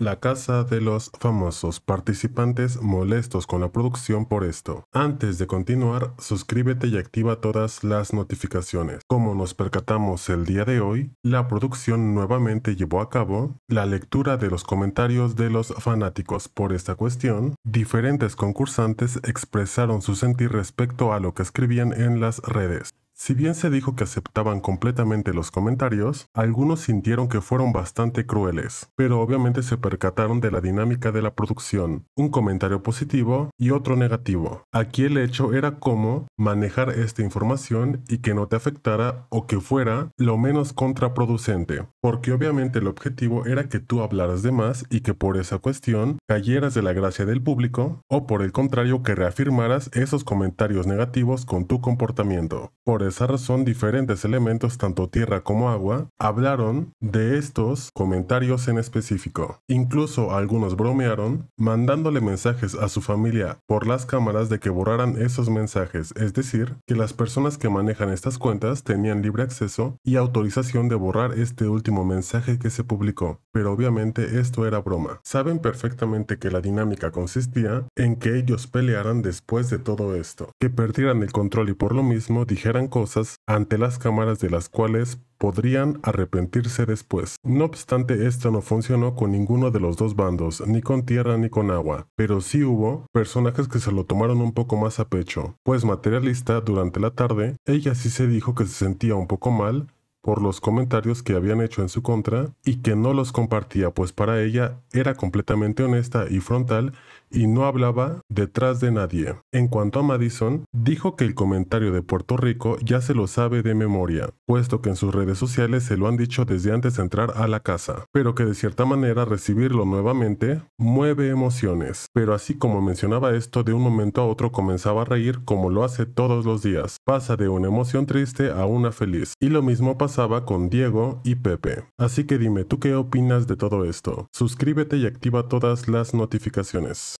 La casa de los famosos participantes molestos con la producción por esto. Antes de continuar, suscríbete y activa todas las notificaciones. Como nos percatamos el día de hoy, la producción nuevamente llevó a cabo la lectura de los comentarios de los fanáticos por esta cuestión. Diferentes concursantes expresaron su sentir respecto a lo que escribían en las redes. Si bien se dijo que aceptaban completamente los comentarios, algunos sintieron que fueron bastante crueles, pero obviamente se percataron de la dinámica de la producción, un comentario positivo y otro negativo. Aquí el hecho era cómo manejar esta información y que no te afectara o que fuera lo menos contraproducente, porque obviamente el objetivo era que tú hablaras de más y que por esa cuestión cayeras de la gracia del público o por el contrario que reafirmaras esos comentarios negativos con tu comportamiento esa razón diferentes elementos, tanto tierra como agua, hablaron de estos comentarios en específico. Incluso algunos bromearon, mandándole mensajes a su familia por las cámaras de que borraran esos mensajes, es decir, que las personas que manejan estas cuentas tenían libre acceso y autorización de borrar este último mensaje que se publicó, pero obviamente esto era broma. Saben perfectamente que la dinámica consistía en que ellos pelearan después de todo esto, que perdieran el control y por lo mismo dijeran ante las cámaras de las cuales podrían arrepentirse después. No obstante, esto no funcionó con ninguno de los dos bandos, ni con tierra ni con agua, pero sí hubo personajes que se lo tomaron un poco más a pecho, pues materialista durante la tarde, ella sí se dijo que se sentía un poco mal por los comentarios que habían hecho en su contra y que no los compartía, pues para ella era completamente honesta y frontal y no hablaba detrás de nadie. En cuanto a Madison, dijo que el comentario de Puerto Rico ya se lo sabe de memoria, puesto que en sus redes sociales se lo han dicho desde antes de entrar a la casa, pero que de cierta manera recibirlo nuevamente mueve emociones. Pero así como mencionaba esto, de un momento a otro comenzaba a reír como lo hace todos los días. Pasa de una emoción triste a una feliz. Y lo mismo pasaba con Diego y Pepe. Así que dime, ¿tú qué opinas de todo esto? Suscríbete y activa todas las notificaciones.